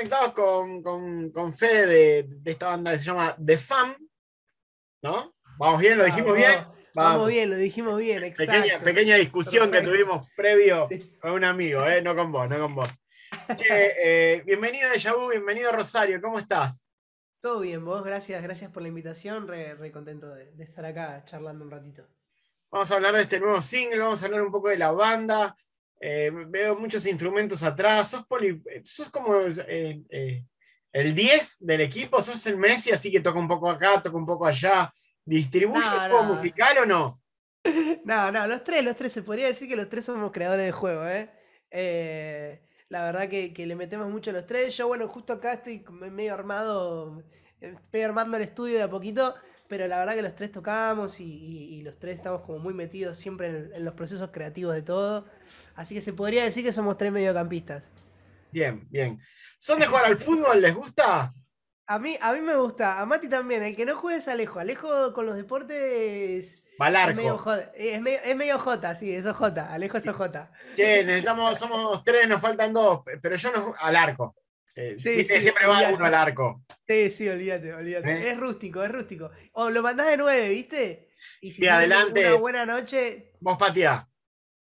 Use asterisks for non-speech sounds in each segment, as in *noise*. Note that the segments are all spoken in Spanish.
conectados con, con, con Fede de, de, esta banda que se llama The Fam, ¿no? Vamos bien, lo dijimos bien. Vamos. bien, lo dijimos bien, exacto. Pequeña, discusión que tuvimos previo con un amigo, ¿eh? no con vos, no con vos. Eh, bienvenido de Yabú, bienvenido Rosario, ¿cómo estás? Todo bien, vos, gracias, gracias por la invitación, re, contento de estar acá charlando un ratito. Vamos a hablar de este nuevo single, vamos a hablar un poco de la banda, eh, veo muchos instrumentos atrás. Sos, eh, como eh, el 10 del equipo, sos el Messi, así que toca un poco acá, toca un poco allá. ¿Distribuye el juego musical o no? *laughs* No, no, los tres, los tres. Se podría decir que los tres somos creadores de juego, ¿eh? la verdad que, le metemos mucho a los tres. Yo, bueno, justo acá estoy medio armado, Estoy armando el estudio de a poquito pero la verdad que los tres tocamos y, los tres estamos como muy metidos siempre en, los procesos creativos de todo. Así que se podría decir que somos tres mediocampistas. Bien, bien. ¿Son de jugar al fútbol? ¿Les gusta? A mí, a mí me gusta, a Mati también. El que no juegue es Alejo. Alejo con los deportes. Va eh, Es medio, es, medio, jota, sí, eso es OJota. Alejo es OJ. Che, necesitamos, somos tres, nos faltan dos, pero yo no. Al arco. Eh, sí, sí, siempre va uno al arco. Sí, sí, olvídate, olvídate. Eh. Es rústico, es rústico. O lo mandás de nueve, ¿viste? Y si tiene adelante, una buena noche. Vos pateá.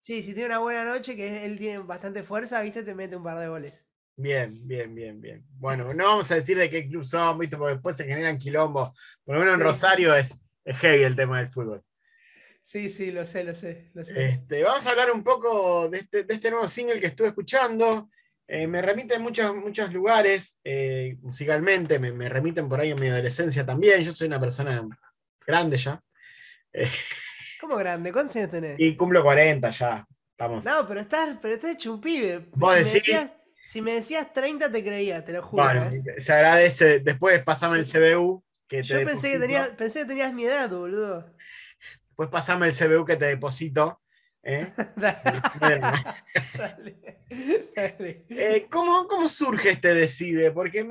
Sí, si tiene una buena noche, que él tiene bastante fuerza, ¿viste? Te mete un par de goles. Bien, bien, bien, bien. Bueno, no vamos a decir de qué club son, ¿viste? Porque después se generan quilombos. Por lo menos en Rosario es, heavy el tema del fútbol. Sí, sí, lo sé, lo sé. Este, vamos a hablar un poco de este, de este, nuevo single que estuve escuchando. Eh, me remiten muchos, muchos lugares eh, musicalmente, me, me, remiten por ahí en mi adolescencia también. Yo soy una persona grande ya. Eh, ¿Cómo grande? ¿Cuántos años tenés? Y cumplo 40 ya. Estamos. No, pero estás, pero estás hecho un pibe. si Me decías, 30 te creía, te lo juro. Bueno, se agradece. Después pasame el CBU. Que te Yo pensé que, tenías, pensé que tenías mi edad, boludo. Después pasame el CBU que te deposito. ¿eh? *laughs* dale, eh, ¿cómo, surge este decide? Porque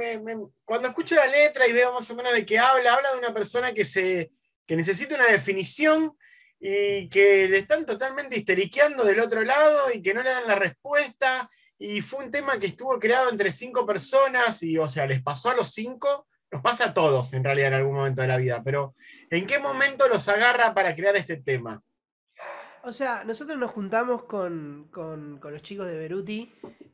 cuando escucho la letra y veo más o menos de qué habla, habla de una persona que, se, que necesita una definición y que le están totalmente histeriqueando del otro lado y que no le dan la respuesta. Y fue un tema que estuvo creado entre cinco personas y, o sea, les pasó a los cinco, nos pasa a todos en realidad en algún momento de la vida, pero ¿en qué momento los agarra para crear este tema? o sea, nosotros nos juntamos con, con, los chicos de Beruti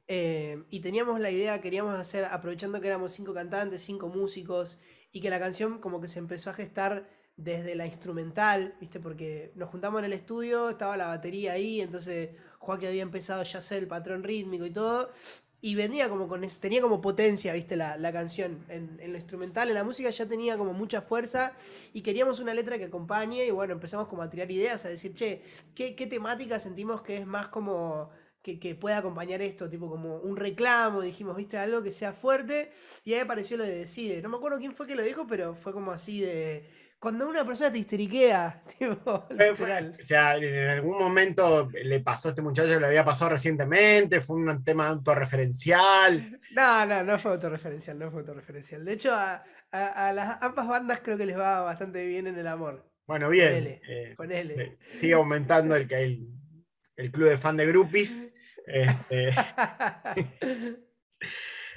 eh, y teníamos la idea, queríamos hacer, aprovechando que éramos cinco cantantes, cinco músicos, y que la canción como que se empezó a gestar desde la instrumental, ¿viste? Porque nos juntamos en el estudio, estaba la batería ahí, entonces Joaquín había empezado ya a hacer el patrón rítmico y todo, y venía como con tenía como potencia, viste, la, la canción. En, en, lo instrumental, en la música ya tenía como mucha fuerza y queríamos una letra que acompañe y bueno, empezamos como a tirar ideas, a decir, che, ¿qué, temática sentimos que es más como que, que pueda acompañar esto? Tipo como un reclamo, dijimos, viste, algo que sea fuerte y ahí apareció lo de Decide. No me acuerdo quién fue que lo dijo, pero fue como así de cuando una persona te histeriquea, *laughs* o sea, en algún momento le pasó a este muchacho, le había pasado recientemente, fue un tema autorreferencial. No, no, no fue autorreferencial, no fue autorreferencial. De hecho, a, las ambas bandas creo que les va bastante bien en el amor. Bueno, bien. con eh, eh, Sigue aumentando el, el, el club de fan de groupies. Este. *laughs*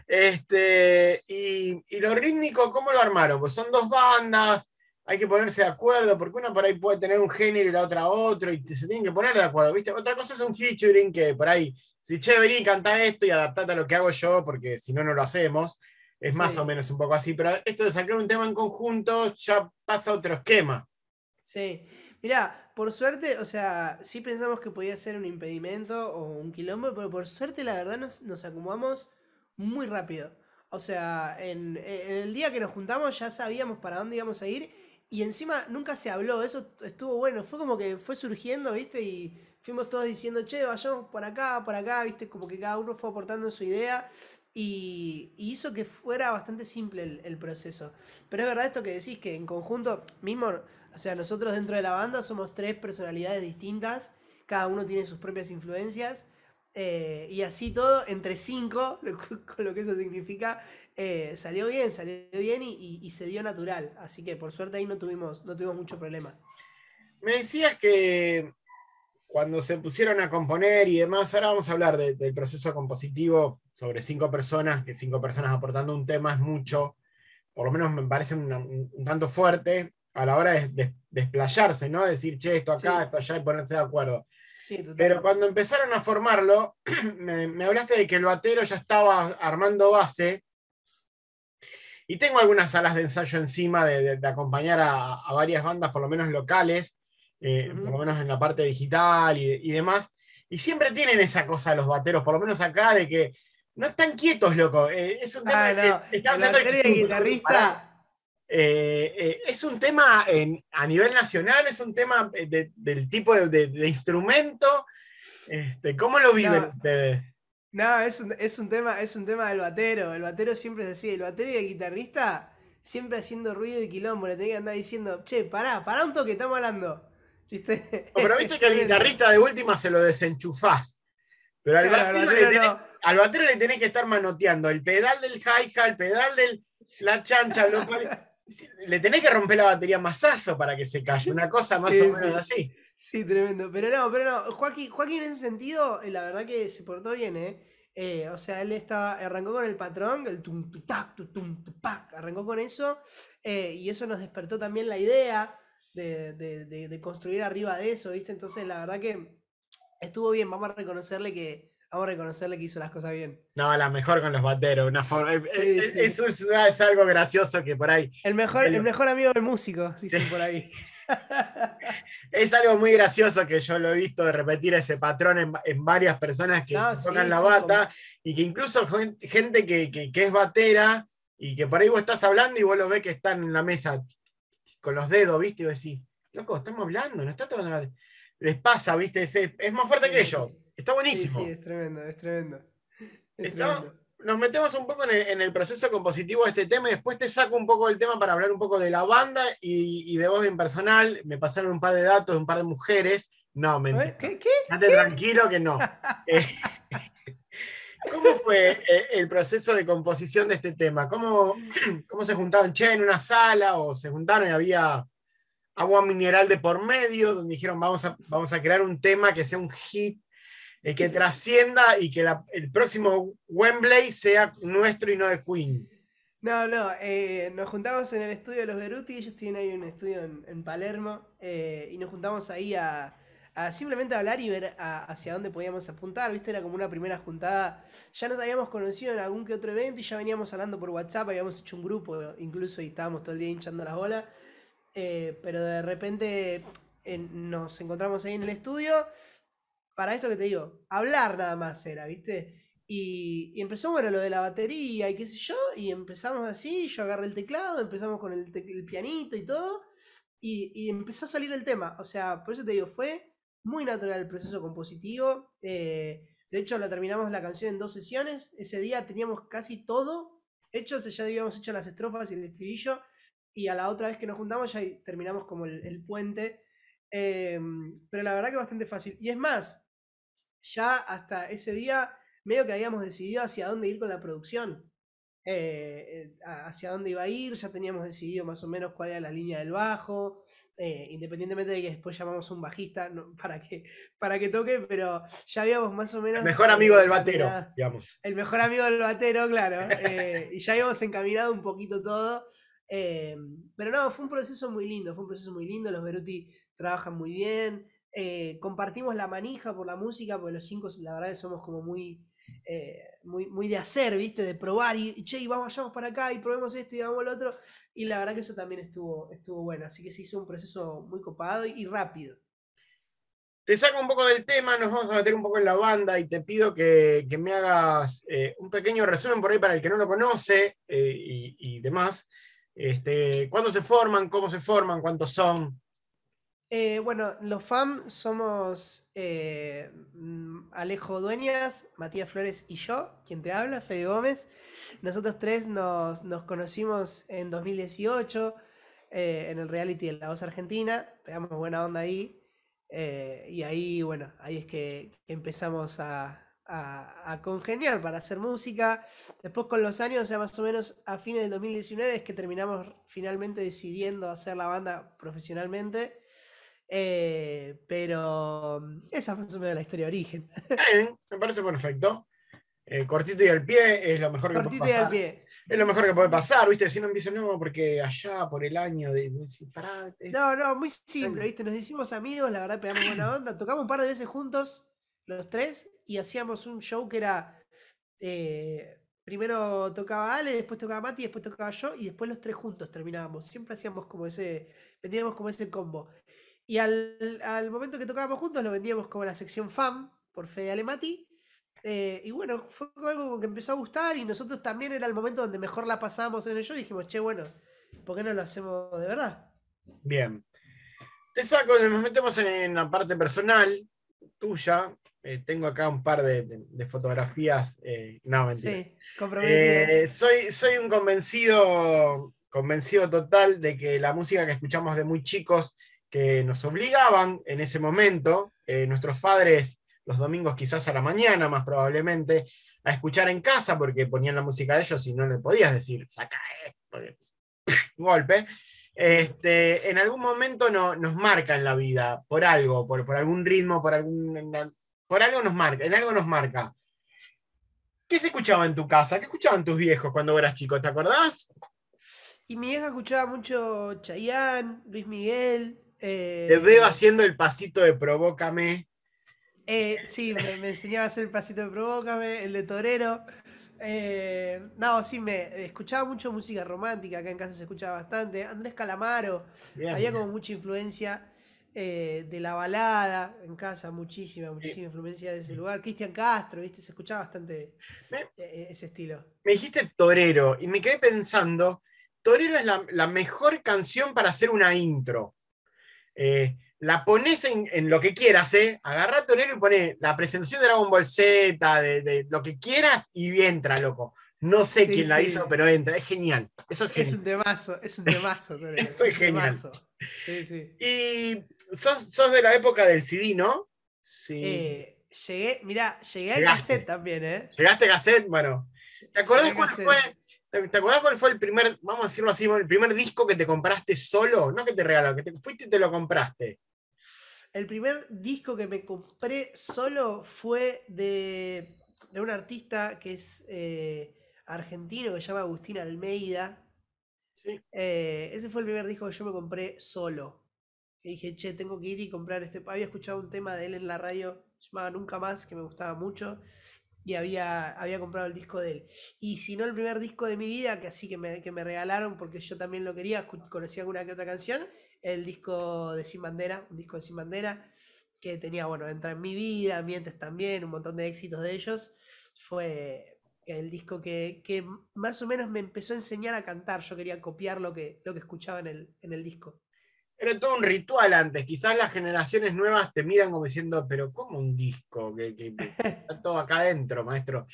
Este, y, y, lo rítmico, ¿cómo lo armaron? Pues son dos bandas, hay que ponerse de acuerdo, porque una por ahí puede tener un género y la otra otro, y se tienen que poner de acuerdo, ¿viste? Otra cosa es un featuring que por ahí, si che, vení, esto y adaptate a lo que hago yo, porque si no, no lo hacemos. Es más o menos un poco así, pero esto de sacar un tema en conjunto ya pasa a otro esquema. Sí. Mirá, por suerte, o sea, sí pensamos que podía ser un impedimento o un quilombo, pero por suerte, la verdad, nos, nos muy rápido. O sea, en el día que nos juntamos ya sabíamos para dónde íbamos a ir y encima nunca se habló, eso estuvo bueno, fue como que fue surgiendo, ¿viste? Y fuimos todos diciendo, che, vayamos por acá, por acá, ¿viste? Como que cada uno fue aportando su idea y, hizo que fuera bastante simple el, el, proceso. Pero es verdad esto que decís, que en conjunto, mismo, o sea, nosotros dentro de la banda somos tres personalidades distintas, cada uno tiene sus propias influencias eh, y así todo, entre cinco, *laughs* con lo que eso significa, eh, salió bien, salió bien y, se dio natural. Así que por suerte ahí no tuvimos, no tuvimos mucho problema. Me decías que cuando se pusieron a componer y demás, ahora vamos a hablar del proceso compositivo sobre cinco personas, que cinco personas aportando un tema es mucho, por lo menos me parece un, tanto fuerte a la hora de, desplayarse, ¿no? Decir, che, esto acá, esto allá y ponerse de acuerdo. Pero cuando empezaron a formarlo, *clears throat* me, hablaste de que el batero ya estaba armando base. Y tengo algunas salas de ensayo encima de, acompañar a, varias bandas, por lo menos locales, eh, por lo menos en la parte digital y, demás. Y siempre tienen esa cosa los bateros, por lo menos acá, de que no están quietos, loco. Eh, es un ah, tema que guitarrista. Eh, eh, es un tema a nivel nacional, es un tema eh, del tipo de, instrumento. Este, ¿Cómo lo viven ustedes? No, es un, tema, es un tema del batero. El batero siempre es así. El batero y el guitarrista siempre haciendo ruido y quilombo. Le tenían que andar diciendo, che, pará, pará un toque, estamos hablando. *laughs* ¿Viste? pero viste que al guitarrista de última se lo desenchufás. Pero al, batero, le tenés, que estar manoteando el pedal del hi-hat, el pedal del la chancha, lo cual *laughs* le tenés que romper la batería masazo para que se calle, una cosa más o menos así. Sí, tremendo. Pero no, pero no, Joaquín, en ese sentido, eh, la verdad que se portó bien, ¿eh? eh o sea, él estaba, arrancó con el patrón, el tum tutac, tum arrancó con eso, eh, y eso nos despertó también la idea de, construir arriba de eso, ¿viste? Entonces, la verdad que estuvo bien, vamos a reconocerle que, vamos a reconocerle que hizo las cosas bien. No, la mejor con los bateros. Una forma, eh, eh, Eso es, algo gracioso que por ahí. El mejor, el mejor amigo del músico, dicen por ahí. *laughs* es algo muy gracioso que yo lo he visto de repetir ese patrón en, varias personas que tocan la bata y que incluso gente que, es batera y que por ahí vos estás hablando y vos lo ves que están en la mesa con los dedos, ¿viste? Y vos decís, loco, estamos hablando, no está tocando la Les pasa, ¿viste? ese es más fuerte que ellos. Está buenísimo. Sí, sí es tremendo, es tremendo. Nos metemos un poco en el, proceso compositivo de este tema y después te saco un poco del tema para hablar un poco de la banda y, de vos en personal. Me pasaron un par de datos, De un par de mujeres. No, mentira. ¿Qué? ¿Qué? tranquilo que no. *laughs* Eh, ¿Cómo fue eh, el proceso de composición de este tema? ¿Cómo, *clears throat* ¿Cómo, se juntaron? Che, en una sala o se juntaron y había agua mineral de por medio, donde dijeron vamos a, vamos a crear un tema que sea un hit que trascienda y que el próximo Wembley sea nuestro y no de Queen. No, no, eh, nos juntamos en el estudio de los Beruti, ellos tienen ahí un estudio en, Palermo, eh, y nos juntamos ahí a, simplemente hablar y ver hacia dónde podíamos apuntar, ¿viste? Era como una primera juntada, ya nos habíamos conocido en algún que otro evento y ya veníamos hablando por WhatsApp, habíamos hecho un grupo incluso y estábamos todo el día hinchando la bola eh, pero de repente nos encontramos ahí en el estudio para esto que te digo, hablar nada más era, ¿viste? Y, empezó, bueno, lo de la batería y qué sé yo, y empezamos así, yo agarré el teclado, empezamos con el, pianito y todo, y, empezó a salir el tema, o sea, por eso te digo, fue muy natural el proceso compositivo, eh, de hecho la terminamos la canción en dos sesiones, ese día teníamos casi todo hecho, o sea, ya habíamos hecho las estrofas y el estribillo, y a la otra vez que nos juntamos ya terminamos como el, puente, eh, pero la verdad que bastante fácil, y es más, ya hasta ese día medio que habíamos decidido hacia dónde ir con la producción. Eh, eh, hacia dónde iba a ir, ya teníamos decidido más o menos cuál era la línea del bajo, eh, independientemente de que después llamamos a un bajista *laughs* para, que, para que toque, pero ya habíamos más o menos... El mejor amigo del batero, digamos. El mejor amigo del batero, claro. *laughs* y ya habíamos encaminado un poquito todo. pero no, fue un proceso muy lindo, fue un proceso muy lindo, los Beruti trabajan muy bien, eh, compartimos la manija por la música, porque los cinco, la verdad, que somos como eh, muy, muy, de hacer, ¿viste? De probar y, che, y vamos, vayamos para acá y probemos esto y vamos lo otro. Y la verdad que eso también estuvo, estuvo bueno. Así que se hizo un proceso muy copado y, rápido. Te saco un poco del tema, nos vamos a meter un poco en la banda y te pido que, me hagas eh, un pequeño resumen por ahí para el que no lo conoce y, demás. Este, ¿Cuándo se forman? ¿Cómo se forman? ¿Cuántos son? Eh, bueno, los FAM somos eh, mm, Alejo Dueñas, Matías Flores y yo, quien te habla, Fede Gómez. Nosotros tres nos, conocimos en 2018 eh, en el reality de La Voz Argentina, pegamos buena onda ahí. y ahí, bueno, ahí es que, empezamos a, a, congeniar para hacer música. Después con los años, ya más o menos a fines del 2019, es que terminamos finalmente decidiendo hacer la banda profesionalmente. Eh, pero mm, esa fue la historia de origen. *laughs* me parece perfecto. Eh, cortito y al pie es lo mejor que puede pasar. Cortito y al pie. Es lo mejor que puede pasar, ¿viste? Si no empieza dicen, no, porque allá por el año de. No, no, muy simple, ¿viste? Nos hicimos amigos, la verdad pegamos buena onda, tocamos un par de veces juntos, los tres, y hacíamos un show que era. Eh, primero tocaba Ale, después tocaba Mati, después tocaba yo, y después los tres juntos terminábamos. Siempre hacíamos como ese. Vendíamos como ese combo. Y al, al, momento que tocábamos juntos lo vendíamos como la sección fan por Fede Alemati. Eh, y bueno, fue algo que empezó a gustar y nosotros también era el momento donde mejor la pasábamos en el show y dijimos, che, bueno, ¿por qué no lo hacemos de verdad? Bien. Te saco, nos metemos en la parte personal tuya. Eh, tengo acá un par de, fotografías. Eh, no, mentira. Sí, comprometo. soy, soy un convencido, convencido total de que la música que escuchamos de muy chicos que nos obligaban en ese momento, eh, nuestros padres los domingos quizás a la mañana más probablemente, a escuchar en casa porque ponían la música de ellos y no le podías decir, saca esto, *laughs* golpe. Este, en algún momento nos marca en la vida por algo, por, por algún ritmo, por, algún, por algo nos marca, en algo nos marca. ¿Qué se escuchaba en tu casa? ¿Qué escuchaban tus viejos cuando eras chico? ¿Te acordás? Y mi vieja escuchaba mucho Chayanne, Luis Miguel, te eh, veo haciendo el pasito de provócame. Eh, sí, me, enseñaba a hacer el pasito de provócame, el de torero. Eh, no, sí, me escuchaba mucho música romántica, acá en casa se escuchaba bastante. Andrés Calamaro, había como mucha influencia de la balada en casa, muchísima, muchísima influencia de ese lugar. Cristian Castro, ¿viste? Se escuchaba bastante ese estilo. Me dijiste torero y me quedé pensando, torero es la mejor canción para hacer una intro. Eh, la pones en, lo que quieras, ¿eh? Agarra tu y pone la presentación de Dragon Ball Z, de, lo que quieras, y entra, loco. No sé quién la hizo, pero entra. Es genial. Eso es, un demazo es un demazo *laughs* es genial. Y sos, de la época del CD, ¿no? Sí. Eh, llegué, mirá, llegué al cassette también, ¿eh? Llegaste a cassette, bueno. ¿Te acordás cuál fue? ¿Te acuerdas cuál fue el primer, vamos a decirlo así, el primer disco que te compraste solo? No que te regalaron, que te fuiste y te lo compraste. El primer disco que me compré solo fue de, un artista que es eh, argentino, que se llama Agustín Almeida. Eh, ese fue el primer disco que yo me compré solo. Y dije, che, tengo que ir y comprar este. Había escuchado un tema de él en la radio, se llamaba Nunca Más, que me gustaba mucho y había, había comprado el disco de él. Y si no el primer disco de mi vida, que así que me, que me regalaron porque yo también lo quería, conocí alguna que otra canción, el disco de Sin Bandera, un disco de Sin Bandera, que tenía, bueno, Entra en mi vida, mientes también, un montón de éxitos de ellos. Fue el disco que, más o menos me empezó a enseñar a cantar, yo quería copiar lo que, lo que escuchaba en el, en el disco era todo un ritual antes. Quizás las generaciones nuevas te miran como diciendo, pero ¿cómo un disco? Que, *laughs* está todo acá adentro, maestro.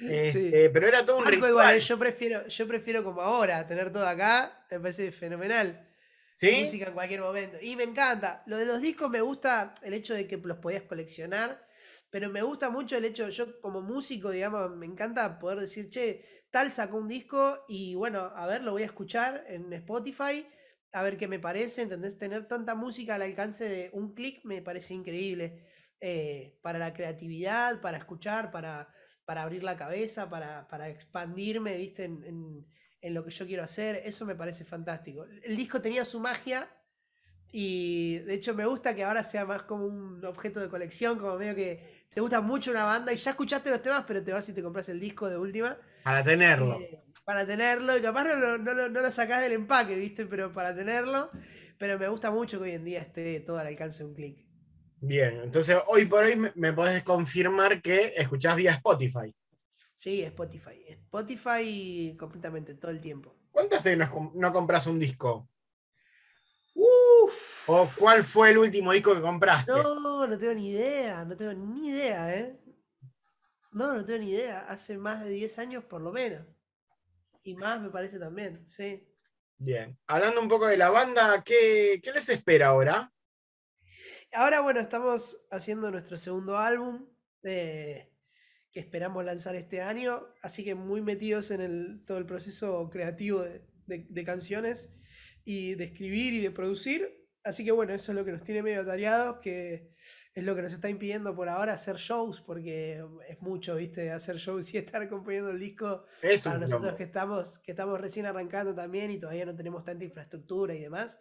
Este, pero era todo un Algo ritual. Igual, ¿eh? yo prefiero, yo prefiero como ahora, tener todo acá, me parece fenomenal. ¿Sí? Música en cualquier momento. Y me encanta. Lo de los discos me gusta el hecho de que los podías coleccionar, pero me gusta mucho el hecho, yo como músico, digamos, me encanta poder decir, che, tal sacó un disco y bueno, a ver, lo voy a escuchar en Spotify a ver qué me parece, ¿entendés? Tener tanta música al alcance de un clic me parece increíble eh, para la creatividad, para escuchar, para, para abrir la cabeza, para, para expandirme, ¿viste? en, en, lo que yo quiero hacer, eso me parece fantástico. El disco tenía su magia, y de hecho me gusta que ahora sea más como un objeto de colección, como medio que te gusta mucho una banda y ya escuchaste los temas, pero te vas y te compras el disco de última. Para tenerlo. Eh, para tenerlo, y capaz no lo, no, sacás del empaque, ¿viste? Pero para tenerlo. Pero me gusta mucho que hoy en día esté todo al alcance de un clic. Bien, entonces hoy por hoy me, podés confirmar que escuchás vía Spotify. Sí, Spotify. Spotify completamente todo el tiempo. ¿Cuántas veces no, no compras un disco? ¿O cuál fue el último disco que compraste? No, no tengo ni idea, no tengo ni idea, ¿eh? No, no tengo ni idea. Hace más de 10 años por lo menos. Y más me parece también, sí. Bien. Hablando un poco de la banda, ¿qué, les espera ahora? Ahora, bueno, estamos haciendo nuestro segundo álbum eh, que esperamos lanzar este año, así que muy metidos en el, todo el proceso creativo de, de, de canciones y de escribir y de producir. Así que bueno, eso es lo que nos tiene medio atareados, que es lo que nos está impidiendo por ahora hacer shows, porque es mucho, ¿viste? Hacer shows y *laughs* estar componiendo el disco para nosotros que estamos, que estamos recién arrancando también y todavía no tenemos tanta infraestructura y demás.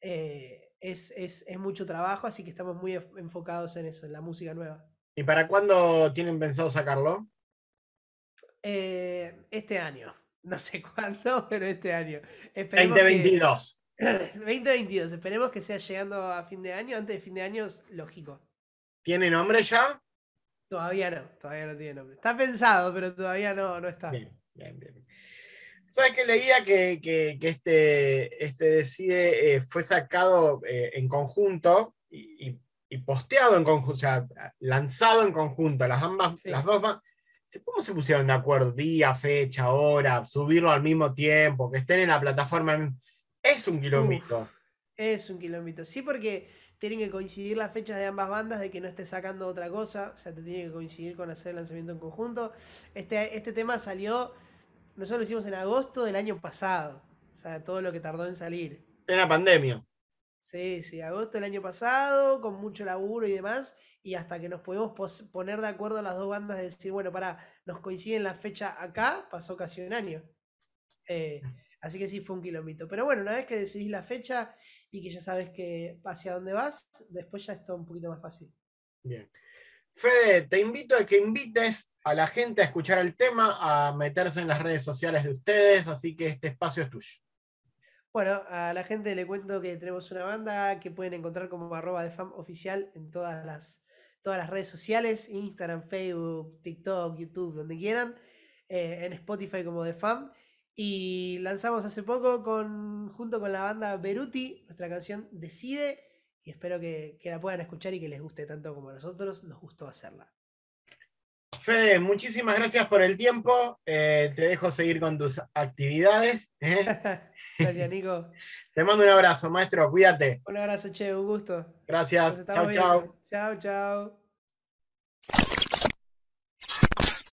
Eh, es, mucho trabajo, así que estamos muy enfocados en eso, en la música nueva. ¿Y para cuándo tienen pensado sacarlo? Eh, este año no sé *laughs* cuándo, pero este año. 2022. 2022, *clears throat* esperemos que sea llegando a fin de año, antes de fin de año, lógico. ¿Tiene nombre ya? Todavía no, todavía no tiene nombre. Está pensado, pero todavía no, no está. Bien, bien, bien. ¿Sabes qué leía que, que, este, este decide eh, fue sacado eh, en conjunto y, posteado en conjunto, o sea, lanzado en conjunto, las ambas, las dos ¿Cómo se pusieron de acuerdo? Día, fecha, hora, subirlo al mismo tiempo, que estén en la plataforma. Es un kilómetro. es un kilómetro. Sí, porque tienen que coincidir las fechas de ambas bandas, de que no esté sacando otra cosa. O sea, te tiene que coincidir con hacer el lanzamiento en conjunto. Este, este tema salió, nosotros lo hicimos en agosto del año pasado. O sea, todo lo que tardó en salir. En la pandemia. Sí, sí, agosto del año pasado, con mucho laburo y demás, y hasta que nos pudimos poner de acuerdo las dos bandas de decir, bueno, para, nos coinciden la fecha acá, pasó casi un año. Eh, mm. así que sí, fue un kilómetro. Pero bueno, una vez que decidís la fecha y que ya sabes que hacia dónde vas, después ya está un poquito más fácil. Bien. Fede, te invito a que invites a la gente a escuchar el tema, a meterse en las redes sociales de ustedes, así que este espacio es tuyo. Bueno, a la gente le cuento que tenemos una banda que pueden encontrar como arroba de fam oficial en todas las, todas las redes sociales, Instagram, Facebook, TikTok, YouTube, donde quieran, eh, en Spotify como de fam. Y lanzamos hace poco con, junto con la banda Beruti nuestra canción Decide y espero que, que la puedan escuchar y que les guste tanto como a nosotros nos gustó hacerla. Fede, muchísimas gracias por el tiempo. Eh, te dejo seguir con tus actividades. ¿eh? *laughs* gracias, Nico. *laughs* Te mando un abrazo, maestro. Cuídate. Un abrazo, che, un gusto. Gracias. Chao, chao. Chao, chao.